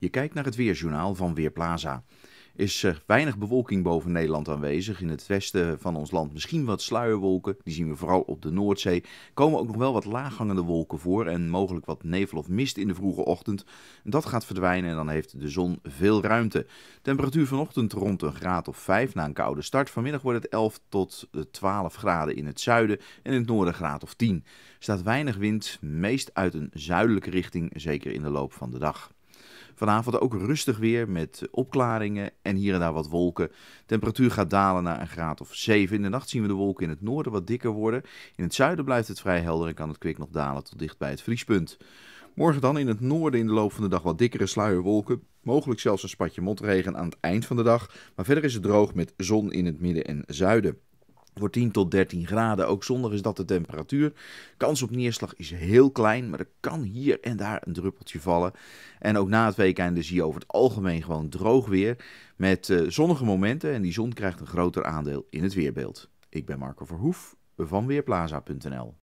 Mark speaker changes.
Speaker 1: Je kijkt naar het weerjournaal van Weerplaza. Is er eh, weinig bewolking boven Nederland aanwezig. In het westen van ons land misschien wat sluierwolken. Die zien we vooral op de Noordzee. Komen ook nog wel wat laaghangende wolken voor. En mogelijk wat nevel of mist in de vroege ochtend. Dat gaat verdwijnen en dan heeft de zon veel ruimte. Temperatuur vanochtend rond een graad of 5 na een koude start. Vanmiddag wordt het 11 tot 12 eh, graden in het zuiden. En in het noorden graad of 10. staat weinig wind, meest uit een zuidelijke richting. Zeker in de loop van de dag. Vanavond ook rustig weer met opklaringen en hier en daar wat wolken. Temperatuur gaat dalen naar een graad of 7. In de nacht zien we de wolken in het noorden wat dikker worden. In het zuiden blijft het vrij helder en kan het kwik nog dalen tot dicht bij het vriespunt. Morgen dan in het noorden in de loop van de dag wat dikkere sluierwolken. Mogelijk zelfs een spatje motregen aan het eind van de dag. Maar verder is het droog met zon in het midden en zuiden voor 10 tot 13 graden. Ook zondag is dat de temperatuur. Kans op neerslag is heel klein, maar er kan hier en daar een druppeltje vallen. En ook na het weekende zie je over het algemeen gewoon droog weer met eh, zonnige momenten. En die zon krijgt een groter aandeel in het weerbeeld. Ik ben Marco Verhoef van Weerplaza.nl.